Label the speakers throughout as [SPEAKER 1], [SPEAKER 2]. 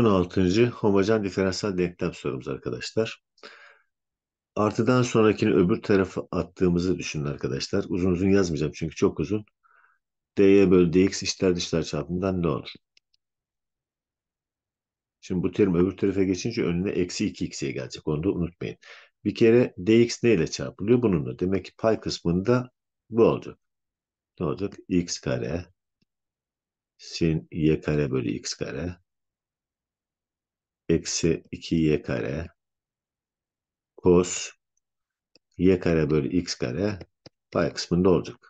[SPEAKER 1] 16. homojen diferansiyel denklem sorumuz arkadaşlar. Artıdan sonrakini öbür tarafa attığımızı düşünün arkadaşlar. Uzun uzun yazmayacağım çünkü çok uzun. dy bölü dx işler dışlar çarpımından ne olur? Şimdi bu terim öbür tarafa geçince önüne eksi 2x'ye gelecek. Onu da unutmayın. Bir kere dx neyle çarpılıyor? Bununla. Demek ki pay kısmında bu olacak. Ne olacak? x kare sin y kare bölü x kare eksi 2y kare kos y kare bölü x kare pay kısmında olacak.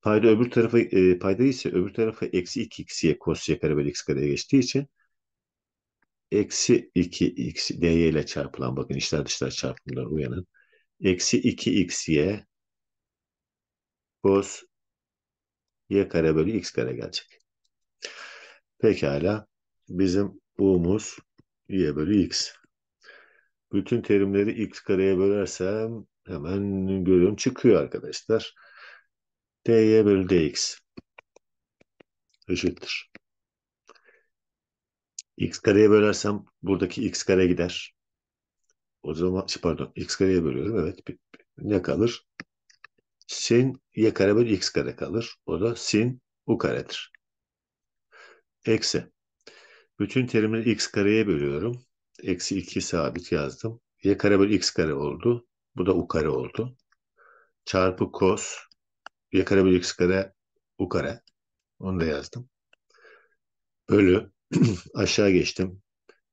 [SPEAKER 1] Payda öbür tarafı e, payda ise öbür tarafı eksi 2xy kos y kare bölü x kareye geçtiği için eksi 2x dy ile çarpılan bakın işler dışlar çarpımından uyanın. Eksi 2xy kos y kare bölü x kare gelecek. Pekala. Bizim u'muz y bölü x. Bütün terimleri x kareye bölersem hemen görüyorum çıkıyor arkadaşlar. dy bölü dx eşittir. x kareye bölersem buradaki x kare gider. O zaman pardon x kareye bölüyorum evet. Ne kalır? Sin y kare bölü x kare kalır. O da sin u karedir. Eksi bütün terimleri x kareye bölüyorum. Eksi 2 sabit yazdım. Y kare bölü x kare oldu. Bu da u kare oldu. Çarpı kos. Y kare bölü x kare u kare. Onu da yazdım. Bölü. aşağı geçtim.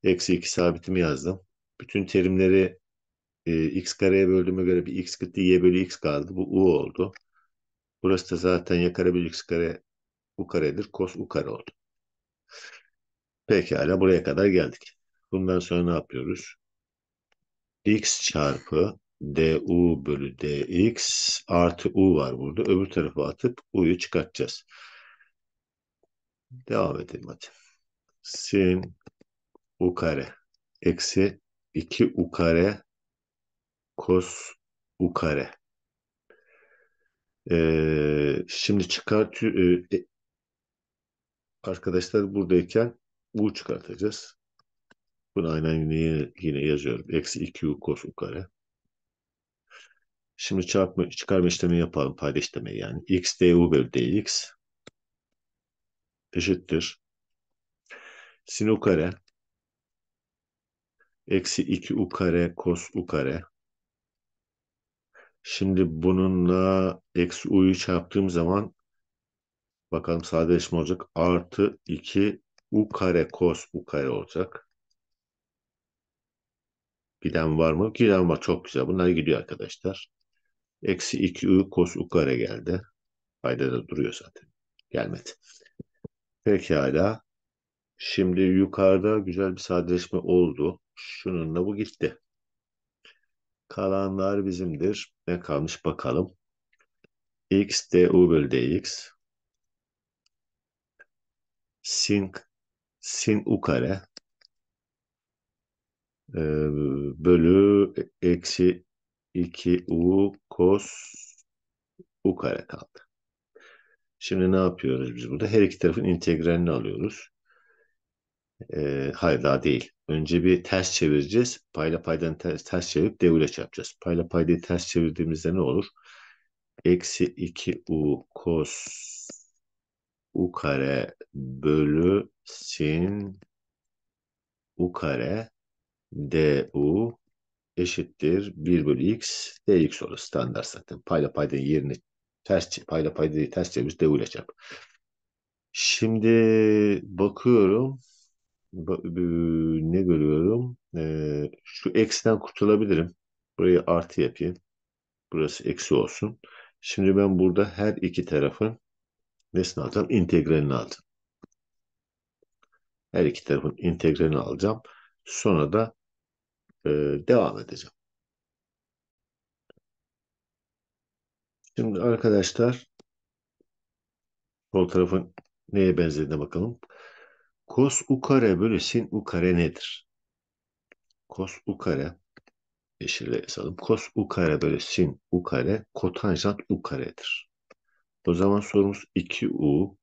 [SPEAKER 1] Eksi 2 sabitimi yazdım. Bütün terimleri e, x kareye böldüğüme göre bir x gitti. Y bölü x kaldı. Bu u oldu. Burası da zaten y kare bölü x kare u karedir. Kos u kare oldu. Pekala buraya kadar geldik. Bundan sonra ne yapıyoruz? x çarpı du bölü dx artı u var burada. Öbür tarafa atıp u'yu çıkartacağız. Devam edelim hadi. Sin u kare eksi 2 u kare kos u kare. Ee, şimdi çıkart e, e, arkadaşlar buradayken U çıkartacağız. Bunu aynen yine, yine yazıyorum. Eksi 2U cos U kare. Şimdi çarpma, çıkarma işlemi yapalım. Payda işlemi yani. X du bölü dx eşittir. Sin u kare eksi 2 u kare kos u kare. Şimdi bununla eksi u'yu çarptığım zaman bakalım sadeleşme olacak. Artı 2 U kare cos U kare olacak. Giden var mı? Giden var. Çok güzel. Bunlar gidiyor arkadaşlar. Eksi 2U cos U kare geldi. Fayda da duruyor zaten. Gelmedi. Pekala. Şimdi yukarıda güzel bir sadeleşme oldu. Şununla bu gitti. Kalanlar bizimdir. Ne kalmış bakalım. X du bölü dx. Sin sin u kare e, bölü eksi 2 u kos u kare kaldı. Şimdi ne yapıyoruz biz burada? Her iki tarafın integralini alıyoruz. E, hayır daha değil. Önce bir ters çevireceğiz. Payla paydan ters, ters çevirip devre çarpacağız. Payla paydayı ters çevirdiğimizde ne olur? Eksi 2u kos u kare bölü sin u kare du eşittir 1 bölü x dx olur standart zaten. Payla payda yerini ters payla paydayı ters çevir du ile çarp. Şimdi bakıyorum ne görüyorum? Ee, şu eksiden kurtulabilirim. Burayı artı yapayım. Burası eksi olsun. Şimdi ben burada her iki tarafın nesini alacağım? İntegralini alacağım. Her iki tarafın integralini alacağım. Sonra da e, devam edeceğim. Şimdi arkadaşlar sol tarafın neye benzediğine bakalım. Cos u kare bölü sin u kare nedir? Cos u kare yeşille yazalım. Kos u kare bölü sin u kare kotanjant u karedir. O zaman sorumuz 2U.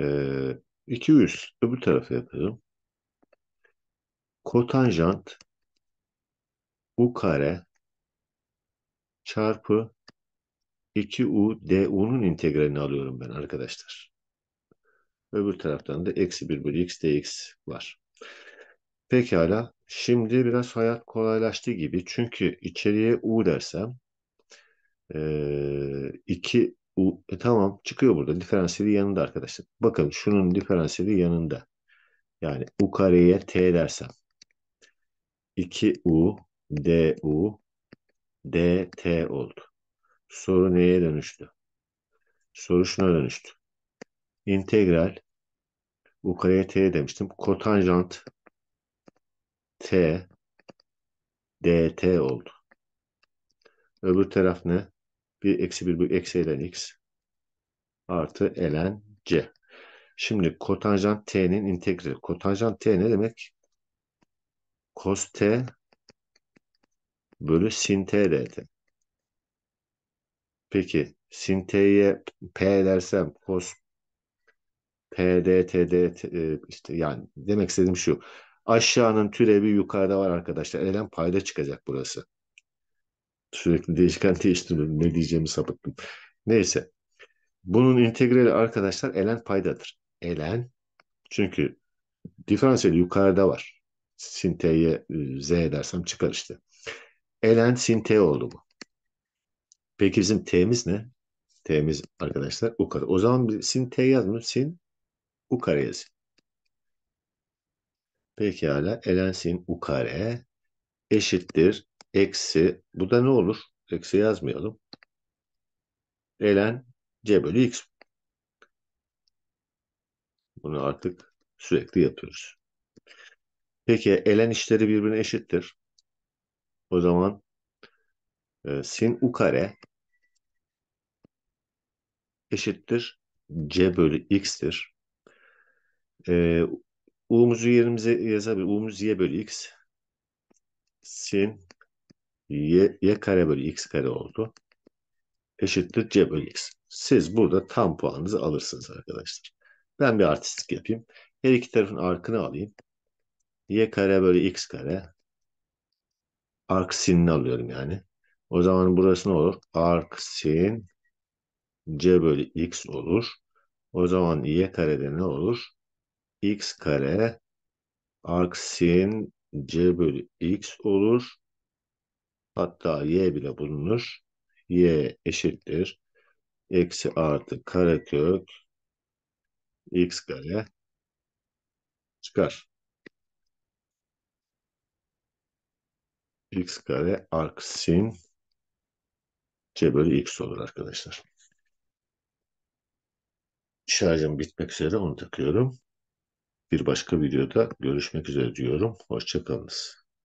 [SPEAKER 1] Ee, 200 öbür tarafa yapalım. Kotanjant U kare çarpı 2U DU'nun integralini alıyorum ben arkadaşlar. Öbür taraftan da eksi 1 bölü x dx var. Pekala. Şimdi biraz hayat kolaylaştı gibi. Çünkü içeriye U dersem e, ee, 2 U, e, tamam çıkıyor burada. Diferansiyeli yanında arkadaşlar. Bakın şunun diferansiyeli yanında. Yani u kareye t dersem. 2u du dt oldu. Soru neye dönüştü? Soru şuna dönüştü. İntegral u kareye t demiştim. Kotanjant t dt oldu. Öbür taraf ne? 1 eksi bir bölü eksi ln x artı ln c. Şimdi kotanjant t'nin integrali. Kotanjant t ne demek? Cos t bölü sin t dt. Peki sin t'ye p dersem cos p dt dt e, işte yani demek istediğim şu. Aşağının türevi yukarıda var arkadaşlar. Elen payda çıkacak burası. Sürekli değişken değiştirmedim. Ne diyeceğimi sapıttım. Neyse. Bunun integrali arkadaşlar elen paydadır. Elen çünkü diferansiyel yukarıda var. Sin t'ye e, z edersem çıkar işte. Elen sin t oldu bu. Peki bizim t'miz ne? T'miz arkadaşlar u kare. O zaman biz sin t yazmıyoruz. Sin u kare yazın. Peki hala elen sin u kare eşittir eksi bu da ne olur? Eksi yazmayalım. Elen c bölü x. Bunu artık sürekli yapıyoruz. Peki elen işleri birbirine eşittir. O zaman e, sin u kare eşittir c bölü x'tir. E, u'muzu yerimize yazabilir. U'muz y bölü x sin y, y kare bölü x kare oldu. Eşittir c bölü x. Siz burada tam puanınızı alırsınız arkadaşlar. Ben bir artistlik yapayım. Her iki tarafın arkını alayım. Y kare bölü x kare. Ark sinini alıyorum yani. O zaman burası ne olur? Ark sin c bölü x olur. O zaman y karede ne olur? x kare arksin c bölü x olur. Hatta y bile bulunur. y eşittir. Eksi artı karekök x kare çıkar. x kare arksin c bölü x olur arkadaşlar. Şarjım bitmek üzere onu takıyorum. Bir başka videoda görüşmek üzere diyorum. Hoşçakalınız.